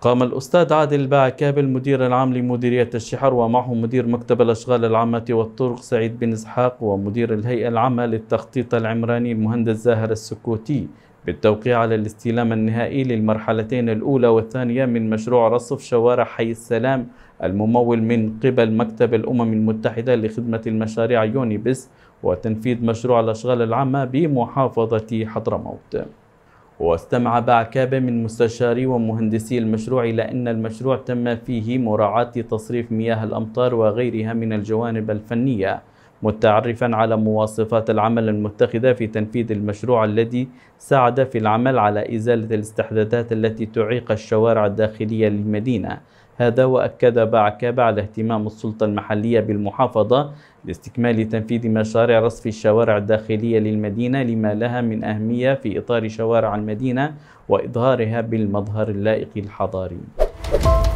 قام الأستاذ عادل باعكاب المدير العام لمديرية الشحر ومعه مدير مكتب الأشغال العامة والطرق سعيد بن إسحاق ومدير الهيئة العامة للتخطيط العمراني المهندس زاهر السكوتي بالتوقيع على الاستلام النهائي للمرحلتين الأولى والثانية من مشروع رصف شوارع حي السلام الممول من قبل مكتب الأمم المتحدة لخدمة المشاريع يونيبس وتنفيذ مشروع الأشغال العامة بمحافظة حضرموت واستمع بعكاب من مستشاري ومهندسي المشروع إلى أن المشروع تم فيه مراعاة تصريف مياه الأمطار وغيرها من الجوانب الفنية متعرفا على مواصفات العمل المتخذة في تنفيذ المشروع الذي ساعد في العمل على إزالة الاستحداثات التي تعيق الشوارع الداخلية للمدينة هذا وأكد بعكابة على اهتمام السلطة المحلية بالمحافظة لاستكمال تنفيذ مشاريع رصف الشوارع الداخلية للمدينة لما لها من أهمية في إطار شوارع المدينة وإظهارها بالمظهر اللائق الحضاري.